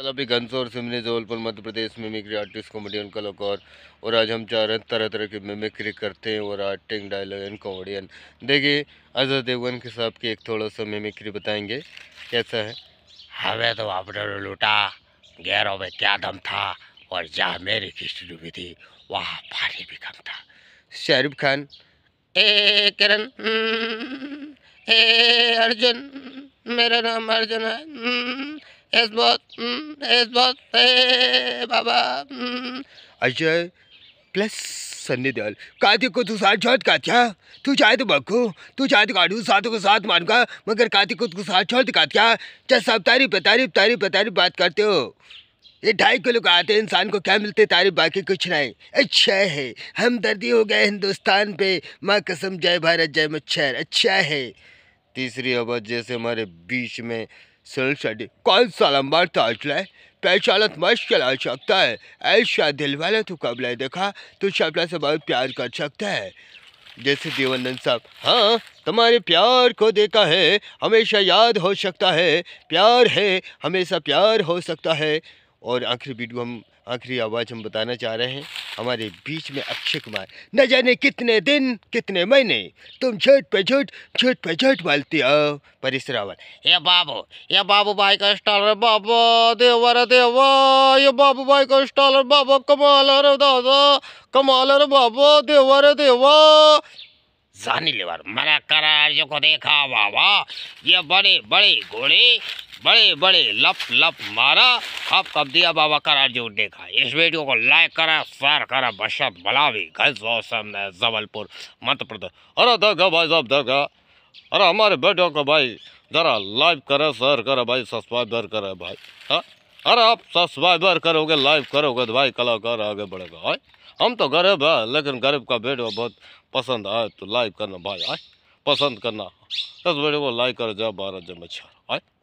कल अपनी गंसौर सिमने जबलपुर मध्य प्रदेश में मिक्री आर्टिस्ट कॉमेडियन कलाकार और आज हम चाह रहे हैं तरह तरह की मिमिक्री करते हैं और आर्टिंग डायलॉग एंड कॉमेडियन देखिए अजय देवगन के साहब की एक थोड़ा सा मिमिक्री बताएंगे कैसा है हमें तो आप लूटा गैरों में क्या दम था और जहाँ मेरी किश्ती डूबी थी वहाँ पानी भी कम था शाहरुख खान ए किरण हम्म, ए अर्जुन मेरा नाम अर्जुन है हम्म, एस बॉस एस बॉस हे बाबा अजय प्लस सन्नी देवल का को तू साथ छोड़ का क्या तू चाहे तो बखो तू चाहे तो काटू साथ को साथ मानूंगा मगर कार्तिक को तू साथ छोड़ का क्या चाहे सब तारीफ तारीफ तारीफ तारीफ बात करते हो ये ढाई किलो का आते इंसान को क्या मिलते तारीफ बाकी कुछ नहीं अच्छा है हम दर्दी हो गए हिंदुस्तान पे माँ कसम जय भारत जय मच्छर अच्छा है तीसरी आवाज़ जैसे हमारे बीच में सुन कौन सा लंबा टॉर्चलाय पहचानत मस्त चला सकता है ऐसा दिल वाला तू कब ले देखा तू शपला से बहुत प्यार कर सकता है जैसे देवनंदन साहब हाँ तुम्हारे प्यार को देखा है हमेशा याद हो सकता है प्यार है हमेशा प्यार हो सकता है और आखिरी वीडियो हम आखिरी आवाज़ हम बताना चाह रहे हैं हमारे बीच में अक्षय कुमार न जाने कितने दिन कितने महीने तुम झूठ पे झूठ झूठ पे झूठ बोलती हो परेश रावल ये बाबू ये बाबू भाई का स्टॉल रे बाबा देवर देवा ये बाबू भाई का स्टॉल रे बाबा कमाल रे दादा कमाल रे बाबा देवर देवा जानी लेवर मरा करार जो को देखा बाबा ये बड़े बड़े घोड़े बड़े बड़े लप लप मारा अब दिया बाबा करार जोड़ देखा इस वीडियो को लाइक करा शेयर करा बशत भलावी घर मौसम जबलपुर मध्य प्रदेश अरे देखा भाई साहब देखा अरे हमारे बेटो को भाई जरा लाइव करे शेयर करे भाई सब्सक्राइबर करे भाई हाँ अरे आप सब्सक्राइबर करोगे लाइव करोगे तो भाई कलाकार आगे बढ़ेगा आए हम तो गरीब है लेकिन गरीब का बेटो बहुत पसंद आए तो लाइव करना भाई आए पसंद करना इस वीडियो को लाइक कर जाओ बारह जब अच्छा आए